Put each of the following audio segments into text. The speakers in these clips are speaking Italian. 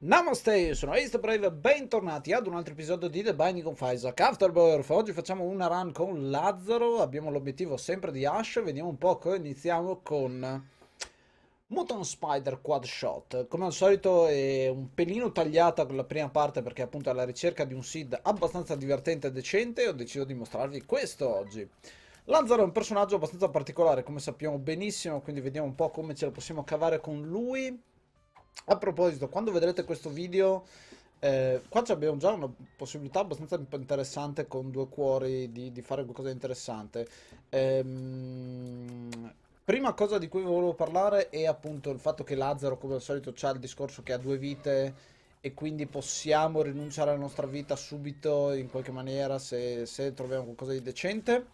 Namaste, sono Ace Brave, bentornati ad un altro episodio di The Binding of Isaac Afterbirth. Oggi facciamo una run con Lazzaro, abbiamo l'obiettivo sempre di Ash, vediamo un po' come iniziamo con Mutant Spider Quad Shot. Come al solito è un pelino tagliata con la prima parte perché appunto è alla ricerca di un seed abbastanza divertente e decente e ho deciso di mostrarvi questo oggi. Lazzaro è un personaggio abbastanza particolare, come sappiamo benissimo, quindi vediamo un po' come ce la possiamo cavare con lui a proposito, quando vedrete questo video, eh, qua abbiamo già una possibilità abbastanza interessante con due cuori di, di fare qualcosa di interessante. Ehm, prima cosa di cui volevo parlare è appunto il fatto che Lazzaro, come al solito, ha il discorso che ha due vite e quindi possiamo rinunciare alla nostra vita subito in qualche maniera se, se troviamo qualcosa di decente.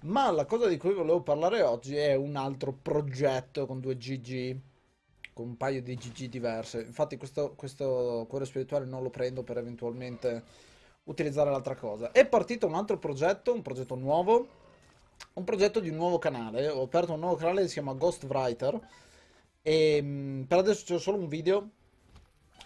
Ma la cosa di cui volevo parlare oggi è un altro progetto con due GG con un paio di GG diverse. Infatti questo, questo cuore spirituale non lo prendo per eventualmente utilizzare l'altra cosa. È partito un altro progetto, un progetto nuovo, un progetto di un nuovo canale. Ho aperto un nuovo canale che si chiama Ghostwriter e ehm, per adesso c'è solo un video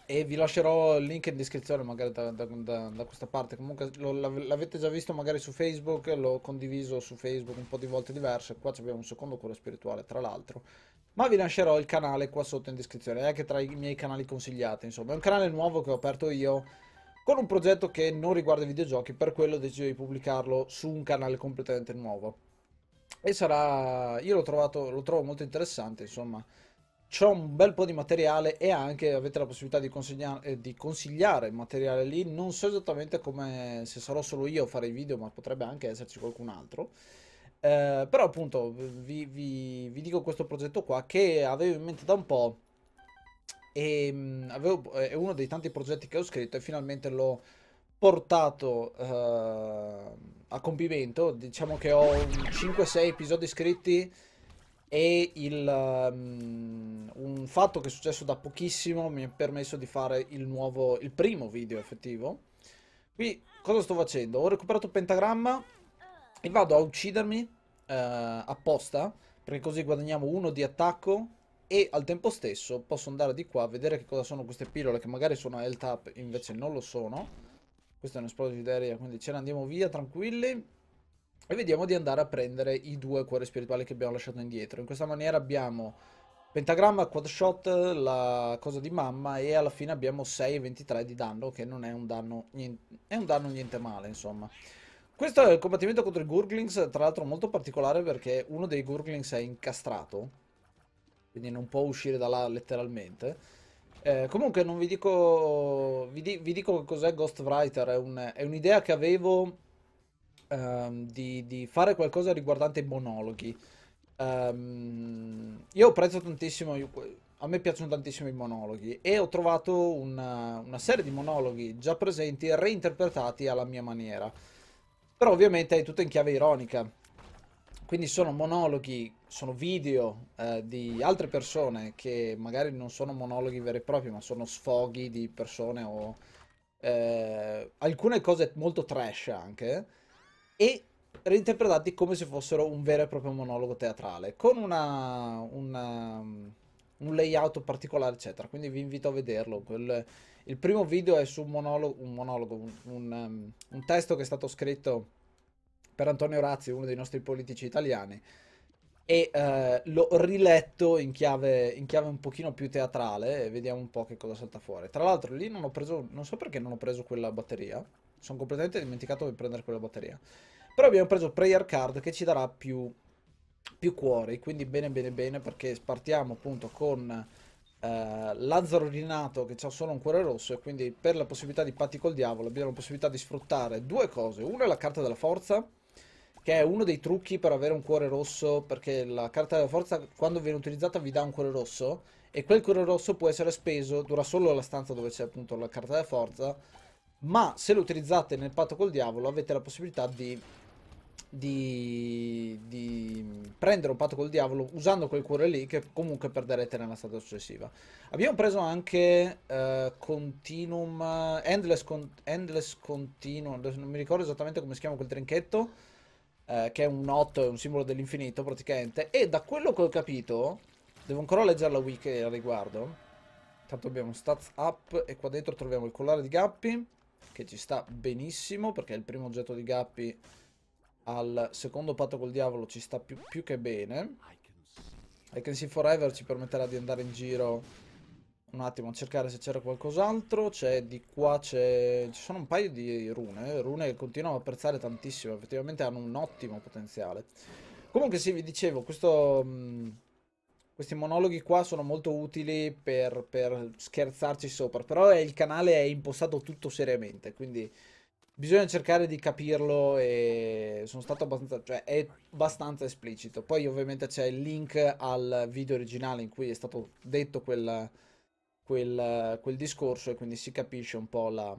e vi lascerò il link in descrizione magari da, da, da, da questa parte. Comunque l'avete già visto magari su Facebook, l'ho condiviso su Facebook un po' di volte diverse. Qua abbiamo un secondo cuore spirituale, tra l'altro. Ma vi lascerò il canale qua sotto in descrizione, è anche tra i miei canali consigliati. Insomma, è un canale nuovo che ho aperto io con un progetto che non riguarda i videogiochi, per quello ho deciso di pubblicarlo su un canale completamente nuovo. E sarà... io l'ho trovato, lo trovo molto interessante, insomma c'è un bel po' di materiale e anche avete la possibilità di, consigliare, eh, di consigliare il materiale lì. Non so esattamente come se sarò solo io a fare i video, ma potrebbe anche esserci qualcun altro. Eh, però appunto vi, vi, vi, dico questo progetto qua che avevo in mente da un po' e mh, mm, avevo, è uno dei tanti progetti che ho scritto e finalmente l'ho portato eh, a compimento. Diciamo che ho 5-6 episodi scritti e il, um, un fatto che è successo da pochissimo mi ha permesso di fare il, nuovo, il primo video effettivo. Qui cosa sto facendo? Ho recuperato il pentagramma e vado a uccidermi eh, apposta perché così guadagniamo uno di attacco e al tempo stesso posso andare di qua a vedere che cosa sono queste pillole che magari sono health up invece non lo sono. questa è un esplosivo d'aria quindi ce ne andiamo via tranquilli e vediamo di andare a prendere i due cuori spirituali che abbiamo lasciato indietro. In questa maniera abbiamo pentagramma, quad shot, la cosa di mamma e alla fine abbiamo 6,23 di danno che non è un danno niente, è un danno niente male insomma. Questo è il combattimento contro i Gurglings, tra l'altro molto particolare perché uno dei Gurglings è incastrato, quindi non può uscire da là letteralmente. Eh, comunque non vi dico, vi, di, vi dico cos'è Ghostwriter, è un'idea un che avevo um, di, di, fare qualcosa riguardante i monologhi. Um, io apprezzo tantissimo, io, a me piacciono tantissimo i monologhi e ho trovato una, una serie di monologhi già presenti e reinterpretati alla mia maniera. Però ovviamente è tutto in chiave ironica. Quindi sono monologhi, sono video eh, di altre persone che magari non sono monologhi veri e propri, ma sono sfoghi di persone o eh, alcune cose molto trash anche e reinterpretati come se fossero un vero e proprio monologo teatrale, con una, una, um, un layout particolare, eccetera. Quindi vi invito a vederlo. Quel, il primo video è su un monologo, un, monologo un, un, um, un, testo che è stato scritto per Antonio Razzi, uno dei nostri politici italiani, e eh, l'ho riletto in chiave, in chiave, un pochino più teatrale e vediamo un po' che cosa salta fuori. Tra l'altro lì non ho preso, non so perché non ho preso quella batteria, sono completamente dimenticato di prendere quella batteria. Però abbiamo preso Prayer Card che ci darà più, più cuori, quindi bene bene bene perché partiamo appunto con eh, Lazzaro Rinato che ha solo un cuore rosso e quindi per la possibilità di patti col diavolo abbiamo la possibilità di sfruttare due cose. Una è la carta della forza, che è uno dei trucchi per avere un cuore rosso, perché la carta della forza quando viene utilizzata vi dà un cuore rosso e quel cuore rosso può essere speso, dura solo la stanza dove c'è appunto la carta della forza ma se lo utilizzate nel patto col diavolo avete la possibilità di, di, di prendere un patto col diavolo usando quel cuore lì che comunque perderete nella strada successiva. Abbiamo preso anche uh, Continuum, Endless, con, Endless Continuum, non mi ricordo esattamente come si chiama quel trinchetto, uh, che è un 8, è un simbolo dell'infinito praticamente, e da quello che ho capito, devo ancora leggere la wiki al riguardo, tanto abbiamo stats up e qua dentro troviamo il collare di Gappi, che ci sta benissimo perché il primo oggetto di Gappi al secondo patto col diavolo ci sta più, più che bene. I Can See Forever ci permetterà di andare in giro un attimo a cercare se c'era qualcos'altro. C'è di qua, c'è... ci sono un paio di rune, rune che continuo ad apprezzare tantissimo, effettivamente hanno un ottimo potenziale. Comunque sì, vi dicevo, questo... Mh, mm, questi monologhi qua sono molto utili per, per scherzarci sopra, però è, il canale è impostato tutto seriamente, quindi bisogna cercare di capirlo e sono stato abbastanza, cioè è abbastanza esplicito. Poi ovviamente c'è il link al video originale in cui è stato detto quel, quel, quel discorso e quindi si capisce un po' la,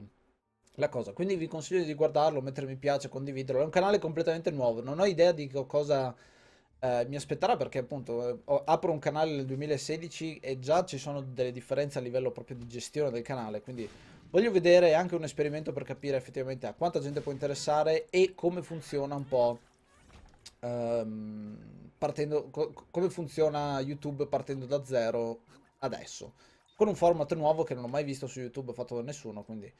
la cosa. Quindi vi consiglio di guardarlo, mettere mi piace, condividerlo. È un canale completamente nuovo, non ho idea di cosa eh, mi aspetterà perché appunto eh, ho, apro un canale nel 2016 e già ci sono delle differenze a livello proprio di gestione del canale, quindi voglio vedere anche un esperimento per capire effettivamente a quanta gente può interessare e come funziona un po' ehm, partendo, co come funziona YouTube partendo da zero adesso con un format nuovo che non ho mai visto su YouTube fatto da nessuno, quindi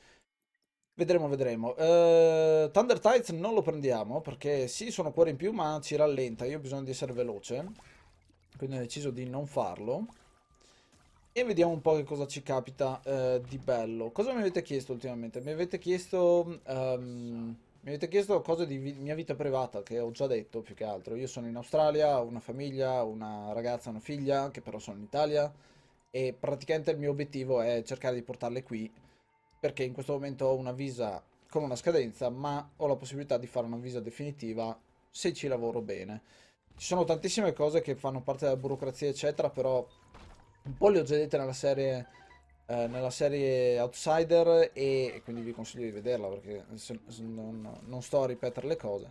Vedremo, vedremo. Uh, Thunder Tides non lo prendiamo perché sì, sono cuore in più, ma ci rallenta. Io ho bisogno di essere veloce. Quindi ho deciso di non farlo. E vediamo un po' che cosa ci capita uh, di bello. Cosa mi avete chiesto ultimamente? Mi avete chiesto... Um, mi avete chiesto cose di vi mia vita privata, che ho già detto più che altro. Io sono in Australia, ho una famiglia, una ragazza, una figlia, che però sono in Italia. E praticamente il mio obiettivo è cercare di portarle qui perché in questo momento ho una visa con una scadenza, ma ho la possibilità di fare una visa definitiva se ci lavoro bene. Ci sono tantissime cose che fanno parte della burocrazia, eccetera, però un po' le ho già dette nella serie, eh, nella serie Outsider e quindi vi consiglio di vederla perché se, se non, non, sto a ripetere le cose.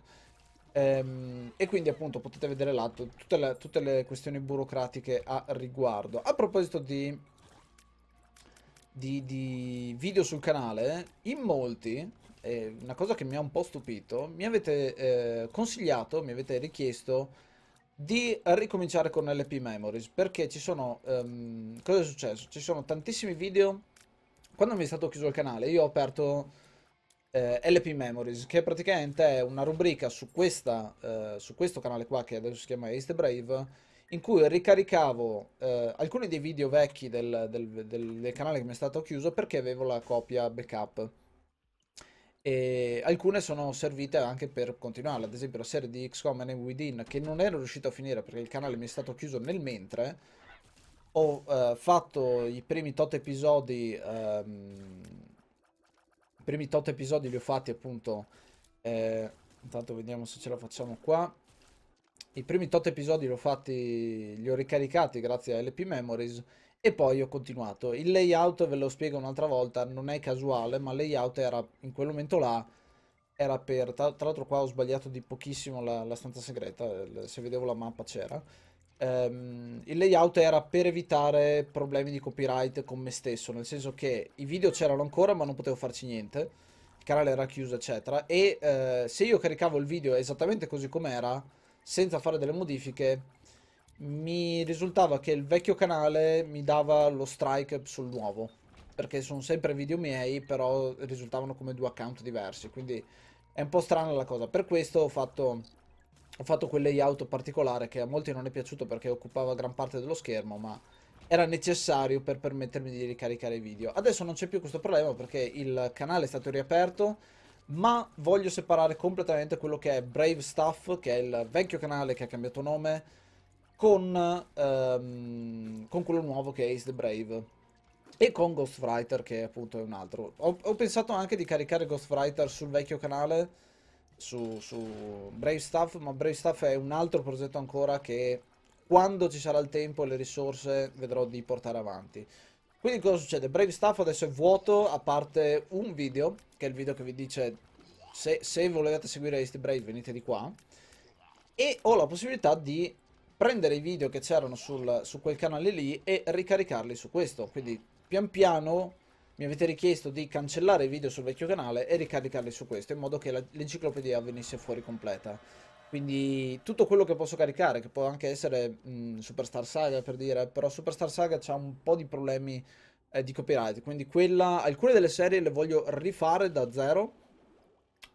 Ehm, e quindi appunto potete vedere là tutte le, tutte le questioni burocratiche a riguardo. A proposito di di, di video sul canale, in molti, eh, una cosa che mi ha un po' stupito, mi avete eh, consigliato, mi avete richiesto di ricominciare con LP Memories perché ci sono um, cosa è successo? Ci sono tantissimi video quando mi è stato chiuso il canale io ho aperto eh, LP Memories che praticamente è una rubrica su questa eh, su questo canale qua che adesso si chiama East Brave in cui ricaricavo eh, alcuni dei video vecchi del, del, del, del, canale che mi è stato chiuso perché avevo la copia backup. E alcune sono servite anche per continuare, ad esempio la serie di XCOM and Within che non ero riuscito a finire perché il canale mi è stato chiuso nel mentre. Ho eh, fatto i primi tot episodi, ehm, i primi tot episodi li ho fatti appunto, eh, intanto vediamo se ce la facciamo qua. I primi tot episodi li ho fatti, li ho ricaricati grazie a LP Memories e poi ho continuato. Il layout, ve lo spiego un'altra volta, non è casuale, ma il layout era in quel momento là, era per... Tra, tra l'altro qua ho sbagliato di pochissimo la, la stanza segreta, eh, se vedevo la mappa c'era. Um, il layout era per evitare problemi di copyright con me stesso, nel senso che i video c'erano ancora ma non potevo farci niente, il canale era chiuso eccetera, e uh, se io caricavo il video esattamente così com'era senza fare delle modifiche mi risultava che il vecchio canale mi dava lo strike sul nuovo perché sono sempre video miei però risultavano come due account diversi quindi è un po' strana la cosa per questo ho fatto, ho fatto quel layout particolare che a molti non è piaciuto perché occupava gran parte dello schermo ma era necessario per permettermi di ricaricare i video adesso non c'è più questo problema perché il canale è stato riaperto ma voglio separare completamente quello che è Brave Stuff, che è il vecchio canale che ha cambiato nome, con, ehm, con quello nuovo che è Ace the Brave. E con Ghostwriter, che appunto è un altro. Ho, ho pensato anche di caricare Ghostwriter sul vecchio canale, su, su Brave Stuff, ma Brave Stuff è un altro progetto ancora che quando ci sarà il tempo e le risorse vedrò di portare avanti. Quindi cosa succede? Brave Staff adesso è vuoto, a parte un video, che è il video che vi dice se, se volevate seguire East Brave venite di qua. E ho la possibilità di prendere i video che c'erano su quel canale lì e ricaricarli su questo. Quindi pian piano mi avete richiesto di cancellare i video sul vecchio canale e ricaricarli su questo, in modo che l'enciclopedia venisse fuori completa. Quindi tutto quello che posso caricare, che può anche essere mh, Superstar Saga per dire, però Superstar Saga ha un po' di problemi eh, di copyright, quindi quella, alcune delle serie le voglio rifare da zero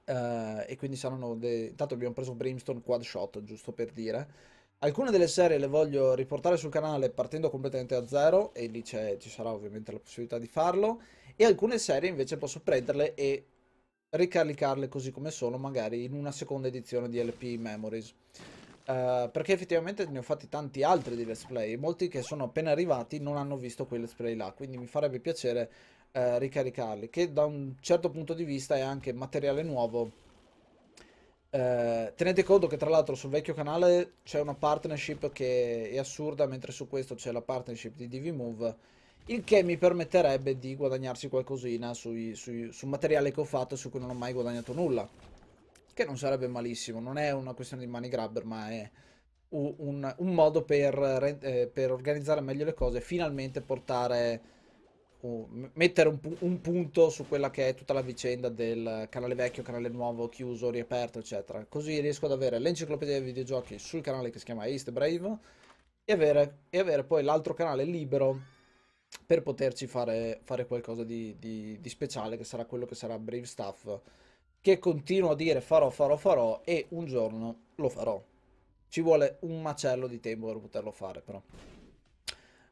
eh, e quindi saranno, de... intanto abbiamo preso Brimstone Quad Shot, giusto per dire. Alcune delle serie le voglio riportare sul canale partendo completamente da zero e lì ci sarà ovviamente la possibilità di farlo e alcune serie invece posso prenderle e ricaricarle così come sono magari in una seconda edizione di LP Memories. Uh, perché effettivamente ne ho fatti tanti altri di let's play, molti che sono appena arrivati non hanno visto quei let's play là, quindi mi farebbe piacere uh, ricaricarli, che da un certo punto di vista è anche materiale nuovo. Uh, tenete conto che tra l'altro sul vecchio canale c'è una partnership che è assurda, mentre su questo c'è la partnership di DVMove il che mi permetterebbe di guadagnarci qualcosina sui, sui, su materiale che ho fatto su cui non ho mai guadagnato nulla. Che non sarebbe malissimo, non è una questione di money grabber, ma è un, un modo per, eh, per, organizzare meglio le cose finalmente portare, uh, mettere un, pu un, punto su quella che è tutta la vicenda del canale vecchio, canale nuovo, chiuso, riaperto, eccetera. Così riesco ad avere l'enciclopedia dei videogiochi sul canale che si chiama East Brave e avere, e avere poi l'altro canale libero per poterci fare, fare qualcosa di, di, di, speciale che sarà quello che sarà Brave Stuff che continuo a dire farò, farò, farò e un giorno lo farò. Ci vuole un macello di tempo per poterlo fare però.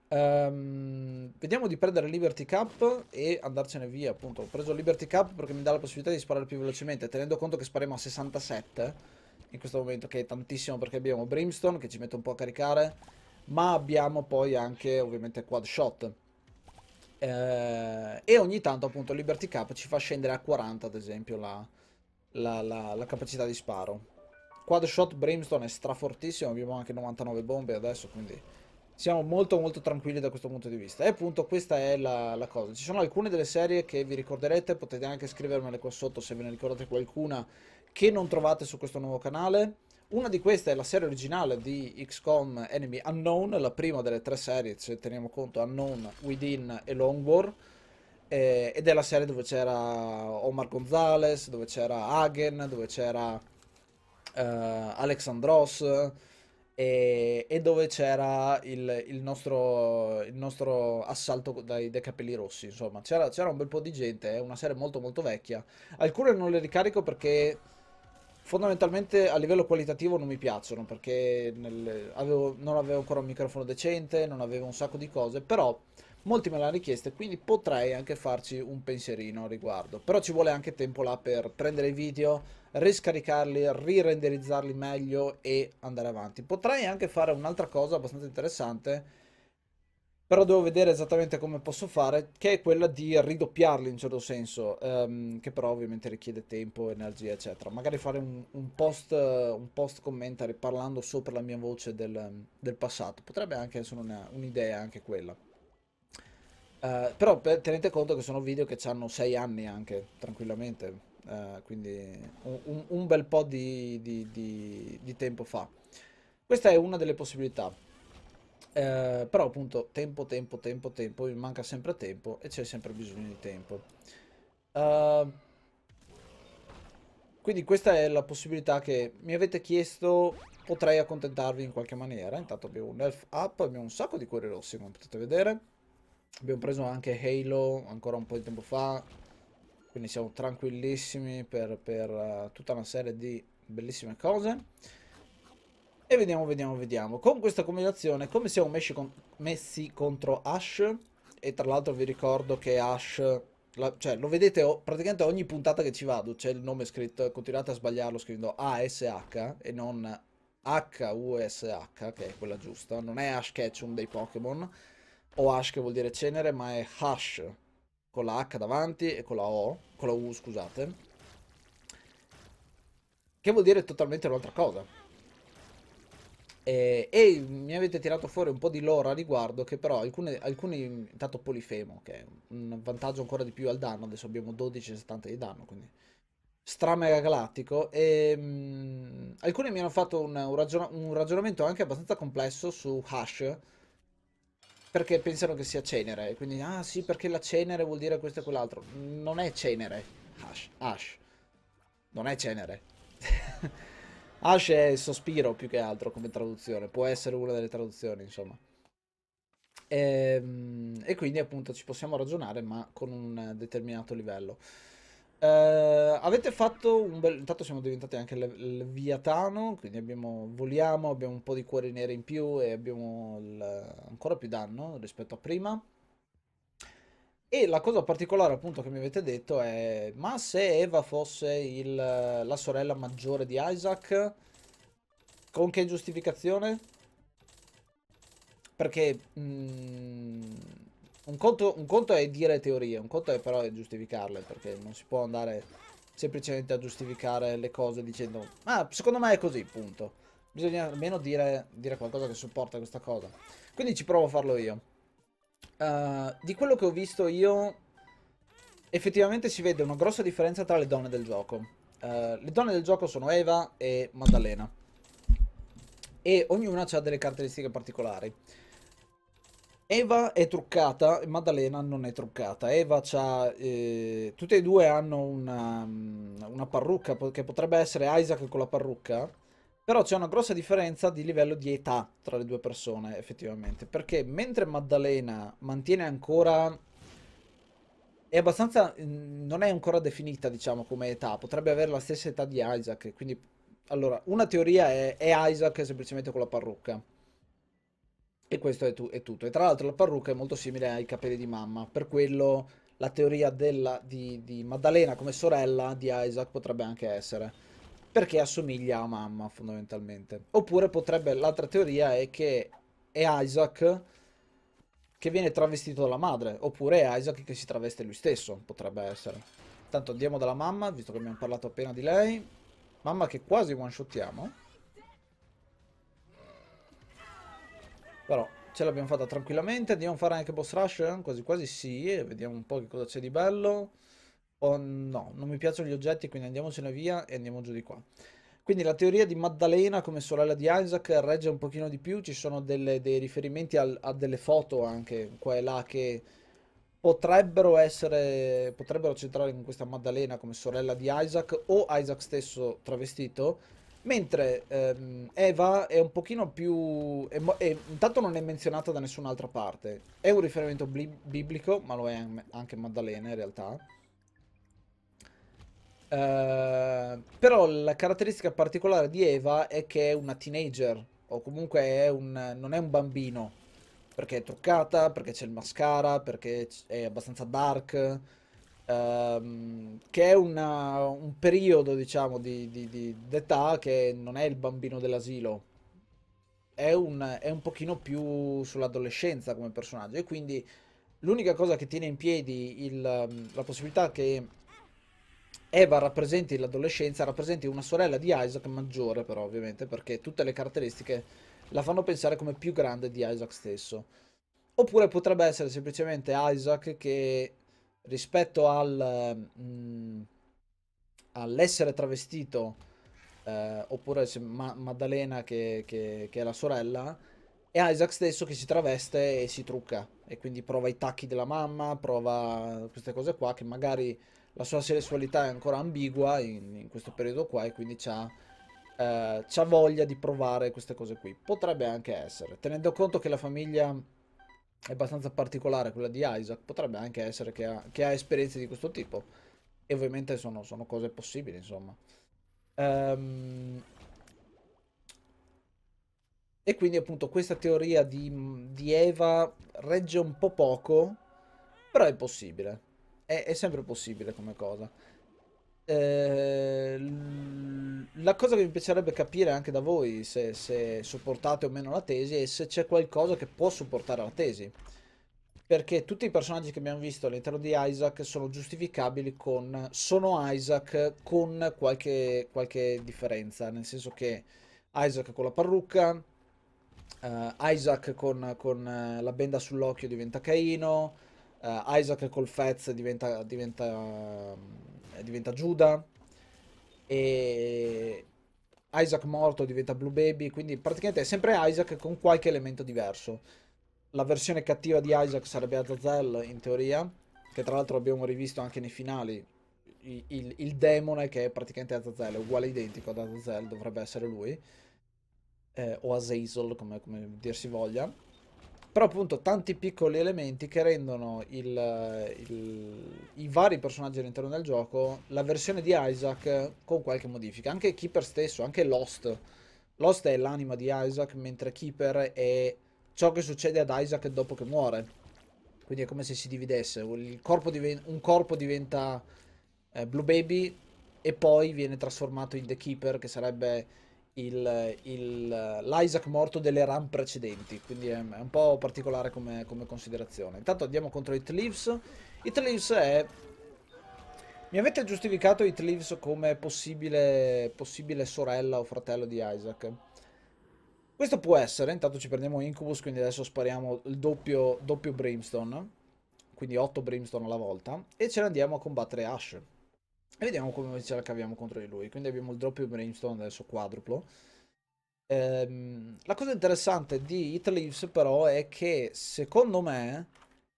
Um, vediamo di prendere Liberty Cup e andarcene via appunto. Ho preso Liberty Cup perché mi dà la possibilità di sparare più velocemente tenendo conto che spariamo a 67 in questo momento che è tantissimo perché abbiamo Brimstone che ci mette un po' a caricare ma abbiamo poi anche ovviamente Quad Shot eh, e ogni tanto appunto il Liberty Cup ci fa scendere a 40 ad esempio la, la, la, la capacità di sparo. Quad shot Brimstone è strafortissimo, abbiamo anche 99 bombe adesso, quindi siamo molto molto tranquilli da questo punto di vista. E appunto questa è la, la, cosa. Ci sono alcune delle serie che vi ricorderete, potete anche scrivermele qua sotto se ve ne ricordate qualcuna che non trovate su questo nuovo canale. Una di queste è la serie originale di XCOM Enemy Unknown, la prima delle tre serie, se teniamo conto Unknown, Within e Long War, eh, ed è la serie dove c'era Omar Gonzalez, dove c'era Hagen, dove c'era eh, Alexandros e, e, dove c'era il, il, nostro, il, nostro, assalto dai, dai capelli rossi, insomma c'era un bel po' di gente, è una serie molto molto vecchia, alcune non le ricarico perché fondamentalmente a livello qualitativo non mi piacciono perché nel, avevo, non avevo ancora un microfono decente, non avevo un sacco di cose, però molti me l'hanno richiesta quindi potrei anche farci un pensierino a riguardo. Però ci vuole anche tempo là per prendere i video, riscaricarli, rirenderizzarli meglio e andare avanti. Potrei anche fare un'altra cosa abbastanza interessante però devo vedere esattamente come posso fare, che è quella di ridoppiarli in certo senso, ehm, che però ovviamente richiede tempo, energia, eccetera. Magari fare un, un, post, un post commentary parlando sopra la mia voce del, del passato, potrebbe anche essere un'idea un anche quella. Eh, però tenete conto che sono video che hanno 6 anni anche, tranquillamente, eh, quindi un, bel po' di, di, di, di tempo fa. Questa è una delle possibilità. Eh, però appunto tempo, tempo, tempo, tempo, mi manca sempre tempo e c'è sempre bisogno di tempo. Uh, quindi questa è la possibilità che mi avete chiesto, potrei accontentarvi in qualche maniera. Intanto abbiamo un elf up, abbiamo un sacco di cuori rossi come potete vedere. Abbiamo preso anche Halo ancora un po' di tempo fa, quindi siamo tranquillissimi per, per uh, tutta una serie di bellissime cose. E vediamo, vediamo, vediamo. Con questa combinazione, come siamo messi, con messi contro Ash? E tra l'altro vi ricordo che Ash... La, cioè, lo vedete oh, praticamente ogni puntata che ci vado, c'è il nome scritto, continuate a sbagliarlo scrivendo A-S-H e non H-U-S-H, che è quella giusta. Non è Ash Ketchum dei Pokémon, o Ash che vuol dire cenere, ma è Hash, con la H davanti e con la O, con la U, scusate. Che vuol dire totalmente un'altra cosa. Eh, e mi avete tirato fuori un po' di lore a riguardo, che però alcune, alcuni, tanto Polifemo, che è un vantaggio ancora di più al danno, adesso abbiamo 12,70 di danno, quindi stramega galattico, e ehm, mh, alcuni mi hanno fatto un, un, ragion un, ragionamento anche abbastanza complesso su Hash, perché pensano che sia cenere, quindi ah sì perché la cenere vuol dire questo e quell'altro, non è cenere, Hash, Hash, non è cenere. Ash è il sospiro più che altro come traduzione, può essere una delle traduzioni, insomma. E, ehm, e quindi appunto ci possiamo ragionare, ma con un determinato livello. Uh, avete fatto un bel... Intanto siamo diventati anche Leviatano, quindi abbiamo... voliamo, abbiamo un po' di cuori neri in più e abbiamo il... ancora più danno rispetto a prima. E la cosa particolare appunto che mi avete detto è, ma se Eva fosse il, la sorella maggiore di Isaac, con che giustificazione? Perché mm, un, conto, un conto è dire teorie, un conto è però è giustificarle, perché non si può andare semplicemente a giustificare le cose dicendo, ma ah, secondo me è così, punto. Bisogna almeno dire, dire qualcosa che supporta questa cosa. Quindi ci provo a farlo io uh, di quello che ho visto io, effettivamente si vede una grossa differenza tra le donne del gioco. Uh, le donne del gioco sono Eva e Maddalena. E ognuna ha delle caratteristiche particolari. Eva è truccata, Maddalena non è truccata. Eva ha. Eh, tutte e due hanno una, mm, una, parrucca che potrebbe essere Isaac con la parrucca però c'è una grossa differenza di livello di età tra le due persone, effettivamente. Perché mentre Maddalena mantiene ancora. È abbastanza. Mm, non è ancora definita, diciamo, come età. Potrebbe avere la stessa età di Isaac. Quindi. Allora, una teoria è, è Isaac semplicemente con la parrucca. E questo è, tu, è tutto. E tra l'altro la parrucca è molto simile ai capelli di mamma. Per quello la teoria della, di, di Maddalena come sorella di Isaac potrebbe anche essere perché assomiglia a mamma fondamentalmente. Oppure potrebbe, l'altra teoria è che è Isaac che viene travestito dalla madre, oppure è Isaac che si traveste lui stesso, potrebbe essere. Tanto andiamo dalla mamma, visto che abbiamo parlato appena di lei. Mamma che quasi one-shottiamo. Però ce l'abbiamo fatta tranquillamente. Andiamo a fare anche boss rush? Quasi quasi sì, vediamo un po' che cosa c'è di bello. Oh, no, non mi piacciono gli oggetti, quindi andiamocene via e andiamo giù di qua. Quindi la teoria di Maddalena come sorella di Isaac regge un pochino di più, ci sono delle, dei riferimenti al, a delle foto anche qua e là che potrebbero essere, potrebbero centrare con questa Maddalena come sorella di Isaac o Isaac stesso travestito, mentre ehm, Eva è un pochino più, è, è, intanto non è menzionata da nessun'altra parte, è un riferimento biblico, ma lo è anche Maddalena in realtà eh, però la caratteristica particolare di Eva è che è una teenager, o comunque è un, non è un bambino, perché è truccata, perché c'è il mascara, perché è abbastanza dark, uh, che è una, un periodo, diciamo, di, di, di, d'età che non è il bambino dell'asilo. È un, è un pochino più sull'adolescenza come personaggio e quindi l'unica cosa che tiene in piedi il, la possibilità che Eva rappresenti l'adolescenza, rappresenti una sorella di Isaac maggiore però ovviamente perché tutte le caratteristiche la fanno pensare come più grande di Isaac stesso. Oppure potrebbe essere semplicemente Isaac che rispetto al, mh, mm, all'essere travestito eh, oppure Maddalena che, che, che, è la sorella è Isaac stesso che si traveste e si trucca. E quindi prova i tacchi della mamma, prova queste cose qua che magari la sua sessualità è ancora ambigua in, in questo periodo qua e quindi c'ha, eh, c'ha voglia di provare queste cose qui. Potrebbe anche essere. Tenendo conto che la famiglia è abbastanza particolare, quella di Isaac, potrebbe anche essere che ha, che ha esperienze di questo tipo. E ovviamente sono, sono cose possibili, insomma. Um, e quindi appunto questa teoria di, di Eva regge un po' poco, però è possibile. È, è sempre possibile come cosa. Eh, la cosa che mi piacerebbe capire anche da voi, se, se supportate o meno la tesi, è se c'è qualcosa che può supportare la tesi. Perché tutti i personaggi che abbiamo visto all'interno di Isaac sono giustificabili con... sono Isaac con qualche, qualche differenza, nel senso che Isaac con la parrucca, Uh, Isaac con, con uh, la benda sull'occhio diventa Caino. Uh, eh, Isaac col Fez diventa, diventa, diventa, Giuda. E Isaac morto diventa Blue Baby. Quindi praticamente è sempre Isaac con qualche elemento diverso. La versione cattiva di Isaac sarebbe Azazel in teoria. Che tra l'altro abbiamo rivisto anche nei finali. Il, il, demone che è praticamente Azazel, è uguale identico ad Azazel, dovrebbe essere lui eh, o Azazel, come, come dir si voglia. Però appunto tanti piccoli elementi che rendono il, il, i vari personaggi all'interno del gioco la versione di Isaac con qualche modifica. Anche Keeper stesso, anche Lost. Lost è l'anima di Isaac, mentre Keeper è ciò che succede ad Isaac dopo che muore. Quindi è come se si dividesse. Corpo un corpo diventa eh, Blue Baby e poi viene trasformato in The Keeper, che sarebbe il, il, l'Isaac morto delle run precedenti, quindi è, è un po' particolare come, come, considerazione. Intanto andiamo contro It Leaves. It Leaves è... Mi avete giustificato It Leaves come possibile, possibile sorella o fratello di Isaac. Questo può essere, intanto ci prendiamo Incubus, quindi adesso spariamo il doppio, doppio Brimstone, quindi 8 Brimstone alla volta, e ce ne andiamo a combattere Ash. E vediamo come ce la caviamo contro di lui. Quindi abbiamo il doppio Brimstone, adesso quadruplo. Ehm, la cosa interessante di It Leaves però è che, secondo me,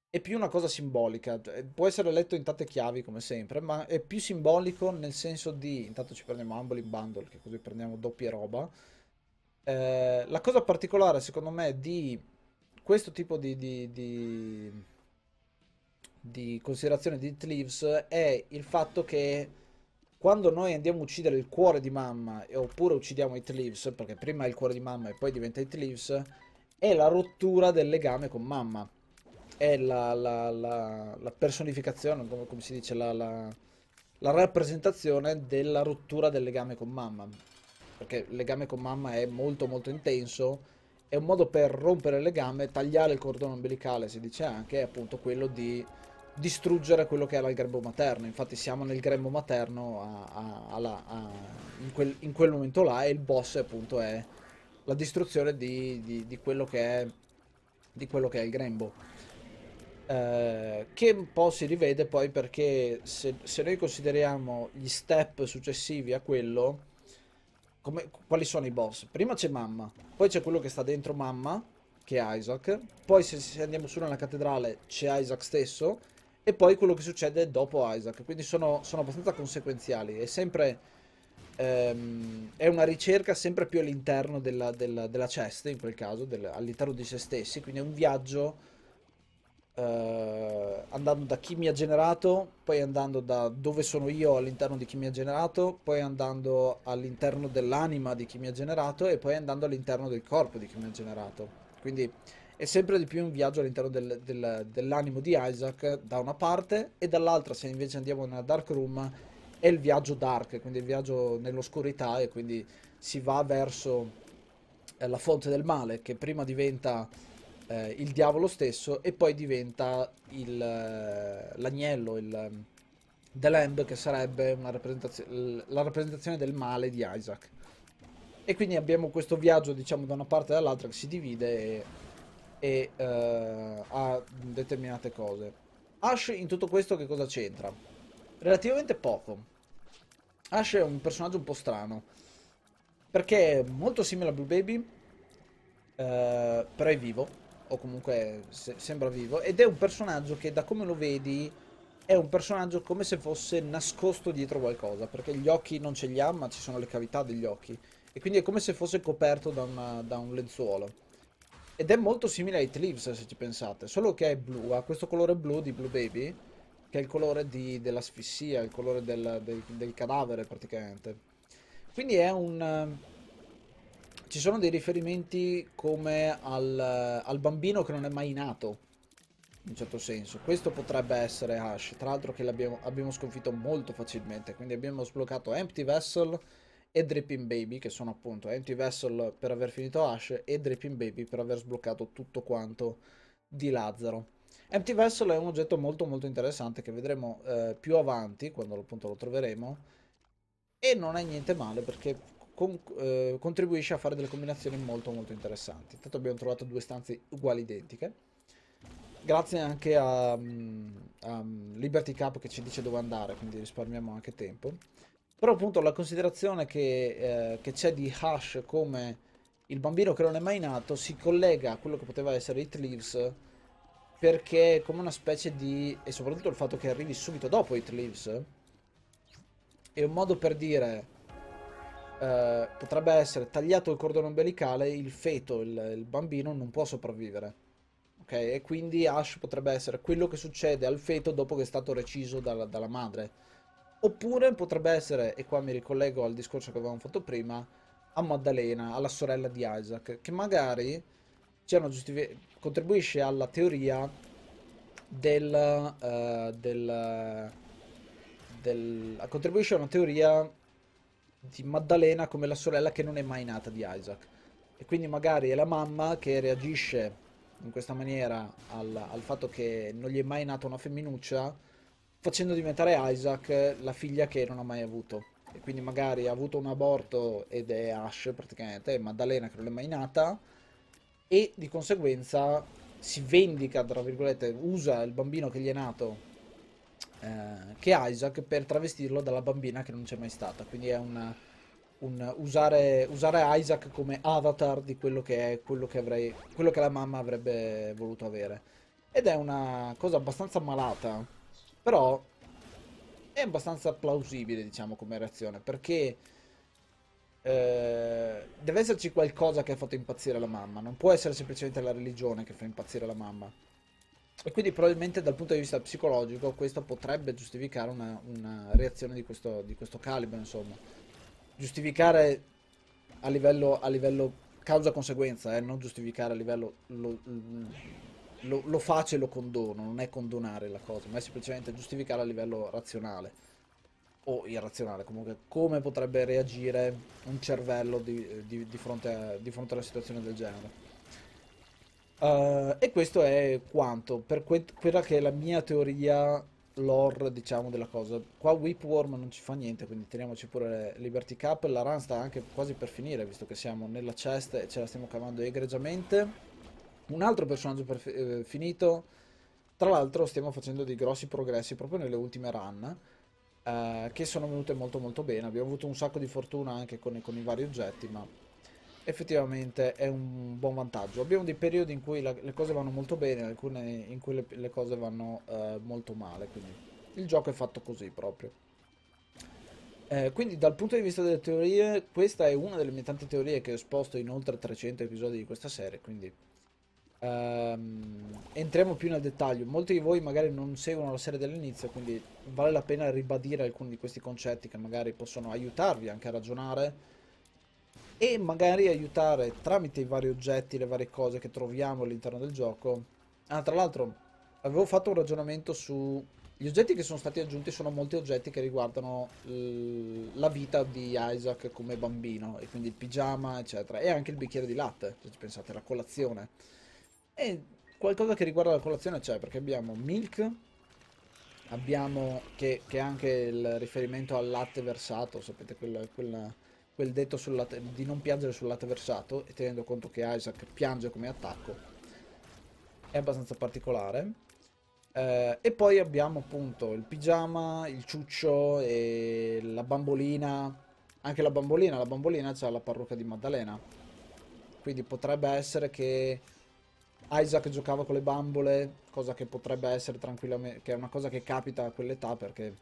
è più una cosa simbolica. Cioè, può essere letto in tante chiavi, come sempre, ma è più simbolico nel senso di... Intanto ci prendiamo Humble in Bundle, che così prendiamo doppia roba. Ehm, la cosa particolare, secondo me, di questo tipo di, di, di di considerazione di It Leaves è il fatto che quando noi andiamo a uccidere il cuore di mamma oppure uccidiamo It Leaves, perché prima è il cuore di mamma e poi diventa It Leaves, è la rottura del legame con mamma. È la, la, la, la personificazione, come, come, si dice, la, rappresentazione della rottura del legame con mamma. Perché il legame con mamma è molto molto intenso, è un modo per rompere il legame, tagliare il cordone ombelicale, si dice anche, è appunto quello di distruggere quello che era il grembo materno. Infatti siamo nel grembo materno a, a, a, in, quel, in, quel, momento là e il boss appunto è la distruzione di, di, di, quello, che è, di quello, che è, il grembo. Eh, che un po' si rivede poi perché se, se noi consideriamo gli step successivi a quello, come, quali sono i boss? Prima c'è mamma, poi c'è quello che sta dentro mamma, che è Isaac, poi se, se andiamo su nella cattedrale c'è Isaac stesso, e poi quello che succede dopo Isaac. Quindi sono, sono abbastanza conseguenziali. È sempre. Ehm, è una ricerca sempre più all'interno della, della, della cesta, in quel caso, del, all'interno di se stessi. Quindi è un viaggio. Uh, andando da chi mi ha generato, poi andando da dove sono io all'interno di chi mi ha generato, poi andando all'interno dell'anima di chi mi ha generato e poi andando all'interno del corpo di chi mi ha generato. Quindi è sempre di più un viaggio all'interno del, del, dell'animo di Isaac da una parte e dall'altra se invece andiamo nella Dark Room è il viaggio dark, quindi il viaggio nell'oscurità e quindi si va verso eh, la fonte del male che prima diventa eh, il diavolo stesso e poi diventa il, eh, l'agnello, il, eh, The Lamb che sarebbe rappresentazio- la rappresentazione del male di Isaac. E quindi abbiamo questo viaggio diciamo da una parte e dall'altra che si divide e e uh, a determinate cose. Ash in tutto questo che cosa c'entra? Relativamente poco. Ash è un personaggio un po' strano, perché è molto simile a Blue Baby, uh, però è vivo, o comunque se sembra vivo, ed è un personaggio che da come lo vedi è un personaggio come se fosse nascosto dietro qualcosa, perché gli occhi non ce li ha, ma ci sono le cavità degli occhi, e quindi è come se fosse coperto da, una, da un lenzuolo. Ed è molto simile ai It se ci pensate, solo che è blu, ha questo colore blu di Blue Baby, che è il colore dell'asfissia, il colore del, del, del, cadavere praticamente. Quindi è un... Eh, ci sono dei riferimenti come al, al bambino che non è mai nato, in un certo senso. Questo potrebbe essere Ash, tra l'altro che l'abbiamo sconfitto molto facilmente, quindi abbiamo sbloccato Empty Vessel, e Dripping Baby, che sono appunto Empty Vessel per aver finito Ash e Dripping Baby per aver sbloccato tutto quanto di Lazzaro. Empty Vessel è un oggetto molto molto interessante che vedremo eh, più avanti, quando appunto lo troveremo, e non è niente male perché con, eh, contribuisce a fare delle combinazioni molto molto interessanti. Intanto abbiamo trovato due stanze uguali identiche. Grazie anche a, mm, a mm, Liberty Cup che ci dice dove andare, quindi risparmiamo anche tempo. Però appunto la considerazione che, eh, che c'è di Hash come il bambino che non è mai nato si collega a quello che poteva essere It Leaves perché è come una specie di... e soprattutto il fatto che arrivi subito dopo It Leaves è un modo per dire eh, potrebbe essere tagliato il cordone umbilicale il feto, il, il bambino non può sopravvivere ok? E quindi Ash potrebbe essere quello che succede al feto dopo che è stato reciso dalla, dalla madre Oppure potrebbe essere, e qua mi ricollego al discorso che avevamo fatto prima, a Maddalena, alla sorella di Isaac, che magari contribuisce alla teoria del, uh, del, del... contribuisce a una teoria di Maddalena come la sorella che non è mai nata di Isaac. E quindi magari è la mamma che reagisce in questa maniera al, al fatto che non gli è mai nata una femminuccia facendo diventare Isaac la figlia che non ha mai avuto. E quindi magari ha avuto un aborto ed è Ash praticamente, è Maddalena che non è mai nata, e di conseguenza si vendica, tra virgolette, usa il bambino che gli è nato, eh, che è Isaac, per travestirlo dalla bambina che non c'è mai stata. Quindi è un, un usare, usare, Isaac come avatar di quello che è, quello che, avrei, quello che la mamma avrebbe voluto avere. Ed è una cosa abbastanza malata però è abbastanza plausibile, diciamo, come reazione, perché eh, deve esserci qualcosa che ha fatto impazzire la mamma, non può essere semplicemente la religione che fa impazzire la mamma. E quindi probabilmente dal punto di vista psicologico questo potrebbe giustificare una, una reazione di questo, di questo, calibro, insomma. Giustificare a livello, livello causa-conseguenza, eh, non giustificare a livello... Lo, lo, lo, lo, faccio e lo condono, non è condonare la cosa, ma è semplicemente giustificare a livello razionale o irrazionale, comunque come potrebbe reagire un cervello di, di, di, fronte, a, di fronte, a, una situazione del genere. Uh, e questo è quanto per que quella che è la mia teoria lore diciamo della cosa qua Whipworm non ci fa niente quindi teniamoci pure Liberty Cup la run sta anche quasi per finire visto che siamo nella chest e ce la stiamo cavando egregiamente un altro personaggio eh, finito, tra l'altro stiamo facendo dei grossi progressi proprio nelle ultime run, eh, che sono venute molto molto bene, abbiamo avuto un sacco di fortuna anche con, con i vari oggetti, ma effettivamente è un buon vantaggio. Abbiamo dei periodi in cui la, le cose vanno molto bene, alcune in cui le, le cose vanno eh, molto male, quindi il gioco è fatto così proprio. Eh, quindi dal punto di vista delle teorie, questa è una delle mie tante teorie che ho esposto in oltre 300 episodi di questa serie, quindi ehm, entriamo più nel dettaglio. Molti di voi magari non seguono la serie dall'inizio, quindi vale la pena ribadire alcuni di questi concetti che magari possono aiutarvi anche a ragionare e magari aiutare tramite i vari oggetti, le varie cose che troviamo all'interno del gioco. Ah, tra l'altro, avevo fatto un ragionamento su gli oggetti che sono stati aggiunti sono molti oggetti che riguardano la vita di Isaac come bambino, e quindi il pigiama, eccetera, e anche il bicchiere di latte, se ci pensate, la colazione. E qualcosa che riguarda la colazione c'è, perché abbiamo milk, abbiamo che, che è anche il riferimento al latte versato, sapete, quella, quella, quel detto latte, di non piangere sul latte versato, e tenendo conto che Isaac piange come attacco, è abbastanza particolare. Eh, e poi abbiamo appunto il pigiama, il ciuccio e la bambolina. Anche la bambolina, la bambolina c'ha la parrucca di Maddalena. Quindi potrebbe essere che Isaac giocava con le bambole, cosa che potrebbe essere tranquillamente, che è una cosa che capita a quell'età perché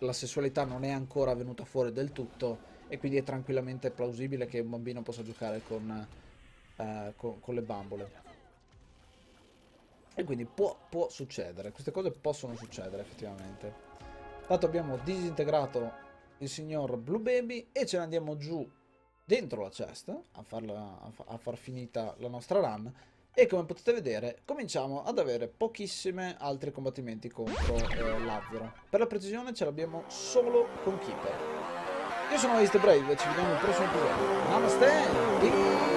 la sessualità non è ancora venuta fuori del tutto e quindi è tranquillamente plausibile che un bambino possa giocare con, eh, con, con le bambole. E quindi può, può succedere, queste cose possono succedere effettivamente. Tanto abbiamo disintegrato il signor Blue Baby e ce ne andiamo giù dentro la chest a, farla, a, far finita la nostra run e come potete vedere cominciamo ad avere pochissime altri combattimenti contro eh, Lazzaro. Per la precisione ce l'abbiamo solo con Keeper. Io sono Ace Brave e ci vediamo nel prossimo episodio. Namaste!